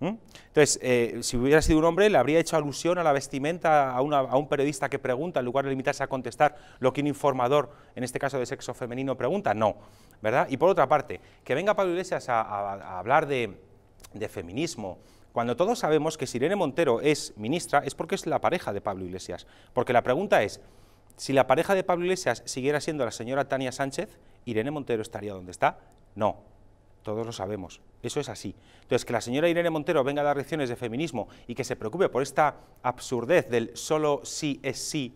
¿Mm? Entonces, eh, si hubiera sido un hombre, le habría hecho alusión a la vestimenta a, un periodista que pregunta, en lugar de limitarse a contestar lo que un informador, en este caso de sexo femenino, pregunta. No, ¿verdad? Y por otra parte, que venga Pablo Iglesias a, hablar de, de feminismo, cuando todos sabemos que si Irene Montero es ministra, es porque es la pareja de Pablo Iglesias. Porque la pregunta es, si la pareja de Pablo Iglesias siguiera siendo la señora Tania Sánchez, ¿Irene Montero estaría donde está? No, todos lo sabemos. Eso es así. Entonces, que la señora Irene Montero venga a dar lecciones de feminismo y que se preocupe por esta absurdez del solo sí es sí,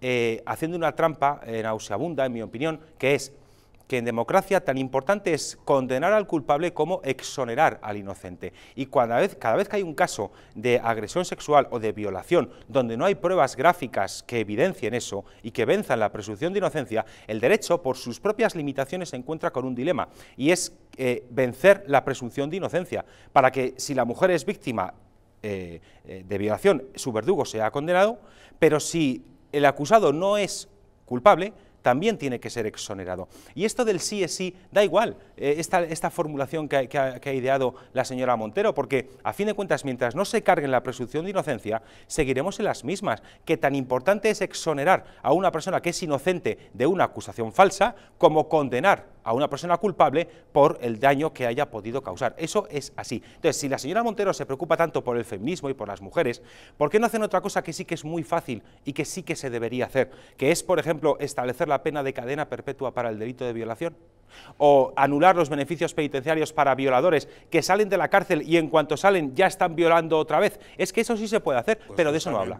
eh, haciendo una trampa en eh, nauseabunda, en mi opinión, que es que en democracia tan importante es condenar al culpable como exonerar al inocente. Y cada vez, cada vez que hay un caso de agresión sexual o de violación donde no hay pruebas gráficas que evidencien eso y que venzan la presunción de inocencia, el derecho por sus propias limitaciones se encuentra con un dilema y es eh, vencer la presunción de inocencia para que si la mujer es víctima eh, eh, de violación, su verdugo sea condenado, pero si el acusado no es culpable, también tiene que ser exonerado. Y esto del sí es sí, da igual eh, esta, formulación que, ha, ideado la señora Montero, porque a fin de cuentas, mientras no se cargue la presunción de inocencia, seguiremos en las mismas, que tan importante es exonerar a una persona que es inocente de una acusación falsa como condenar a una persona culpable por el daño que haya podido causar. Eso es así. Entonces, si la señora Montero se preocupa tanto por el feminismo y por las mujeres, ¿por qué no hacen otra cosa que sí que es muy fácil y que sí que se debería hacer? Que es, por ejemplo, establecer la pena de cadena perpetua para el delito de violación o anular los beneficios penitenciarios para violadores que salen de la cárcel y en cuanto salen ya están violando otra vez. Es que eso sí se puede hacer, pues pero de eso no habla.